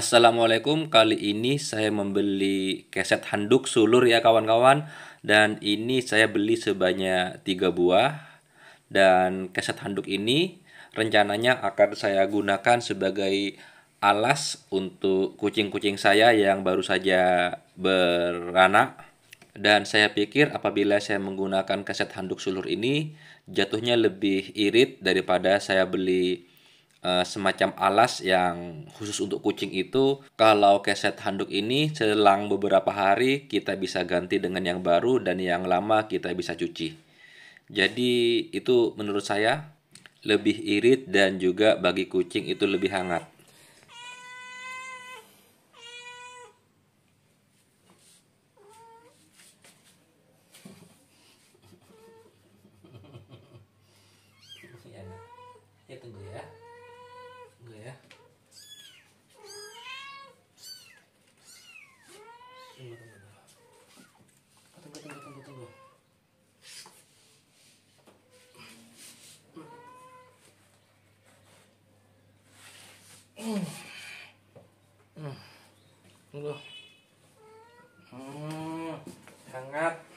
Assalamualaikum, kali ini saya membeli keset handuk sulur ya kawan-kawan Dan ini saya beli sebanyak 3 buah Dan keset handuk ini rencananya akan saya gunakan sebagai alas untuk kucing-kucing saya yang baru saja beranak Dan saya pikir apabila saya menggunakan keset handuk sulur ini Jatuhnya lebih irit daripada saya beli Eh, semacam alas yang khusus untuk kucing itu kalau keset handuk ini selang beberapa hari kita bisa ganti dengan yang baru dan yang lama kita bisa cuci jadi itu menurut saya lebih irit dan juga bagi kucing itu lebih hangat ya, ya tunggu ya tunggu tunggu tunggu tunggu tunggu tunggu tunggu hmm. Hmm. Hmm. tunggu hangat